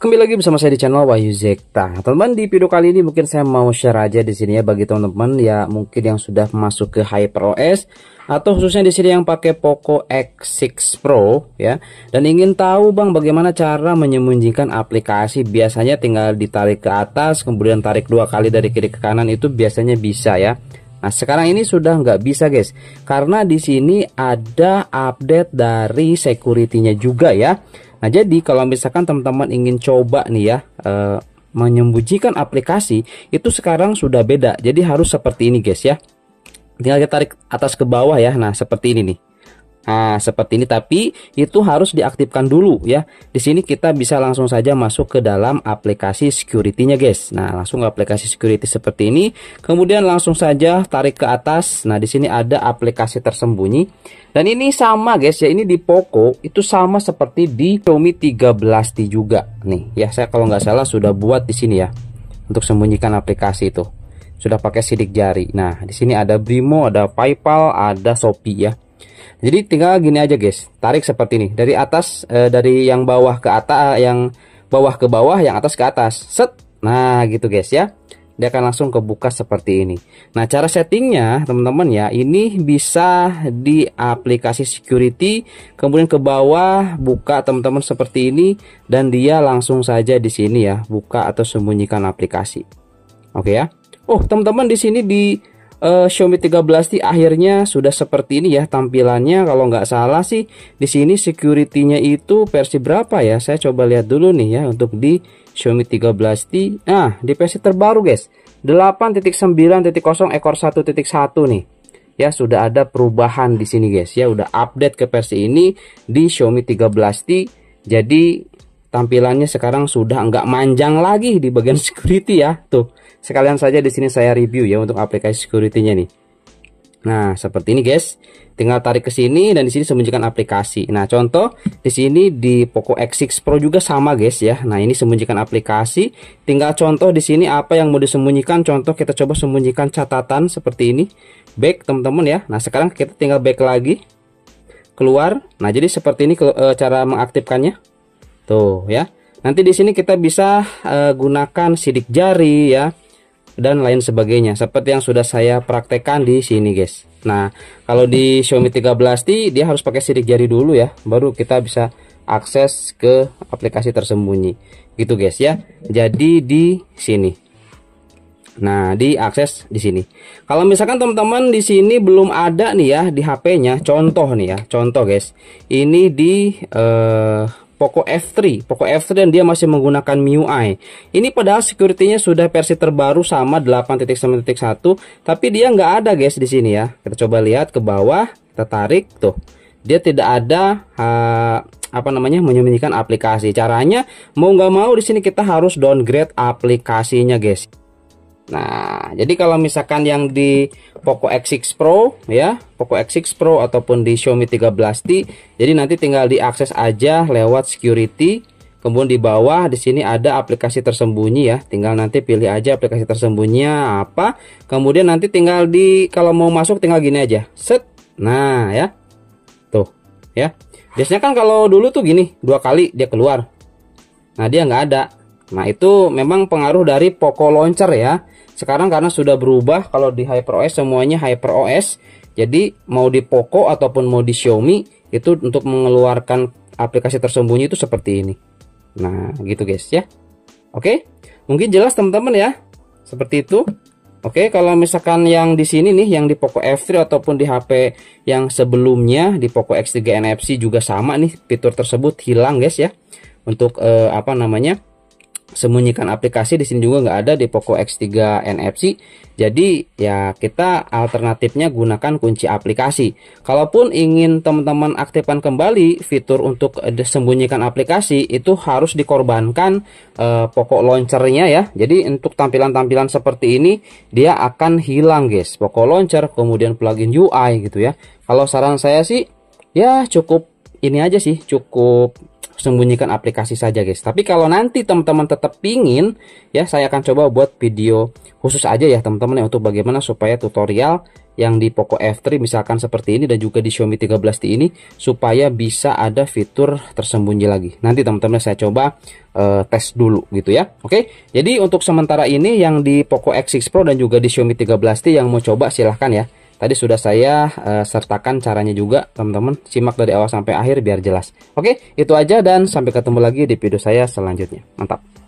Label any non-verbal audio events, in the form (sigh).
Kembali lagi bersama saya di channel Wahyu Zekta. Teman-teman di video kali ini mungkin saya mau share aja di sini ya bagi teman-teman ya mungkin yang sudah masuk ke Hyper OS atau khususnya di sini yang pakai Poco X6 Pro ya dan ingin tahu Bang bagaimana cara menyembunyikan aplikasi biasanya tinggal ditarik ke atas kemudian tarik dua kali dari kiri ke kanan itu biasanya bisa ya. Nah sekarang ini sudah nggak bisa guys karena di sini ada update dari security-nya juga ya. Nah, jadi kalau misalkan teman-teman ingin coba nih ya e, menyembunyikan aplikasi, itu sekarang sudah beda. Jadi harus seperti ini guys ya. Tinggal kita tarik atas ke bawah ya. Nah, seperti ini nih. Nah, seperti ini tapi itu harus diaktifkan dulu ya. Di sini kita bisa langsung saja masuk ke dalam aplikasi security-nya, guys. Nah, langsung ke aplikasi security seperti ini, kemudian langsung saja tarik ke atas. Nah, di sini ada aplikasi tersembunyi. Dan ini sama, guys, ya. Ini di Poco itu sama seperti di Xiaomi 13T juga. Nih, ya saya kalau nggak salah sudah buat di sini ya untuk sembunyikan aplikasi itu. Sudah pakai sidik jari. Nah, di sini ada Brimo, ada PayPal, ada Shopee ya jadi tinggal gini aja guys tarik seperti ini dari atas eh, dari yang bawah ke atas eh, yang bawah ke bawah yang atas ke atas set nah gitu guys ya dia akan langsung kebuka seperti ini. Nah, cara settingnya, teman-teman ya, ini bisa di aplikasi security, kemudian ke bawah buka teman-teman seperti ini dan dia langsung saja di sini ya, buka atau sembunyikan aplikasi. Oke okay, ya. Oh, teman-teman di sini di uh, Xiaomi 13T akhirnya sudah seperti ini ya tampilannya kalau nggak salah sih di sini security-nya itu versi berapa ya saya coba lihat dulu nih ya untuk di Xiaomi 13T nah di versi terbaru guys 8.9.0 ekor 1.1 nih ya sudah ada perubahan di sini guys ya udah update ke versi ini di Xiaomi 13T jadi tampilannya sekarang sudah nggak manjang lagi di bagian (laughs) security ya tuh sekalian saja di sini saya review ya untuk aplikasi security-nya nih. Nah, seperti ini guys. Tinggal tarik ke sini dan di sini sembunyikan aplikasi. Nah, contoh di sini di Poco X6 Pro juga sama guys ya. Nah, ini sembunyikan aplikasi. Tinggal contoh di sini apa yang mau disembunyikan. Contoh kita coba sembunyikan catatan seperti ini. Back teman-teman ya. Nah, sekarang kita tinggal back lagi. Keluar. Nah, jadi seperti ini eh, cara mengaktifkannya. Tuh ya. Nanti di sini kita bisa eh, gunakan sidik jari ya dan lain sebagainya seperti yang sudah saya praktekkan di sini guys nah kalau di Xiaomi 13T dia harus pakai sidik jari dulu ya baru kita bisa akses ke aplikasi tersembunyi gitu guys ya jadi di sini Nah, di akses di sini. Kalau misalkan teman-teman di sini belum ada nih ya di HP-nya, contoh nih ya, contoh guys. Ini di eh, Poco F3, Poco F3 dan dia masih menggunakan MIUI. Ini padahal security-nya sudah versi terbaru sama 8.9.1, tapi dia nggak ada guys di sini ya. Kita coba lihat ke bawah, kita tarik tuh. Dia tidak ada uh, apa namanya menyembunyikan aplikasi. Caranya mau nggak mau di sini kita harus downgrade aplikasinya guys. Nah, jadi kalau misalkan yang di Poco X6 Pro ya, Poco X6 Pro ataupun di Xiaomi 13T, jadi nanti tinggal diakses aja lewat security. Kemudian di bawah di sini ada aplikasi tersembunyi ya. Tinggal nanti pilih aja aplikasi tersembunyi apa. Kemudian nanti tinggal di kalau mau masuk tinggal gini aja. Set. Nah, ya. Tuh, ya. Biasanya kan kalau dulu tuh gini, dua kali dia keluar. Nah, dia nggak ada. Nah itu memang pengaruh dari Poco Launcher ya. Sekarang karena sudah berubah kalau di hyper os semuanya hyper os Jadi mau di Poco ataupun mau di Xiaomi itu untuk mengeluarkan aplikasi tersembunyi itu seperti ini. Nah gitu guys ya. Oke mungkin jelas teman-teman ya. Seperti itu. Oke, kalau misalkan yang di sini nih, yang di Poco F3 ataupun di HP yang sebelumnya di Poco X3 NFC juga sama nih, fitur tersebut hilang guys ya, untuk eh, apa namanya sembunyikan aplikasi di sini juga nggak ada di Poco X3 NFC. Jadi ya kita alternatifnya gunakan kunci aplikasi. Kalaupun ingin teman-teman aktifkan kembali fitur untuk eh, disembunyikan aplikasi itu harus dikorbankan eh, Poco launchernya ya. Jadi untuk tampilan-tampilan seperti ini dia akan hilang guys. Poco launcher kemudian plugin UI gitu ya. Kalau saran saya sih ya cukup ini aja sih cukup sembunyikan aplikasi saja guys tapi kalau nanti teman-teman tetap pingin ya saya akan coba buat video khusus aja ya teman-teman ya untuk bagaimana supaya tutorial yang di Poco F3 misalkan seperti ini dan juga di Xiaomi 13T ini supaya bisa ada fitur tersembunyi lagi nanti teman-teman saya coba e, tes dulu gitu ya oke jadi untuk sementara ini yang di Poco X6 Pro dan juga di Xiaomi 13T yang mau coba silahkan ya Tadi sudah saya uh, sertakan caranya juga, teman-teman. Simak dari awal sampai akhir biar jelas. Oke, itu aja dan sampai ketemu lagi di video saya selanjutnya. Mantap.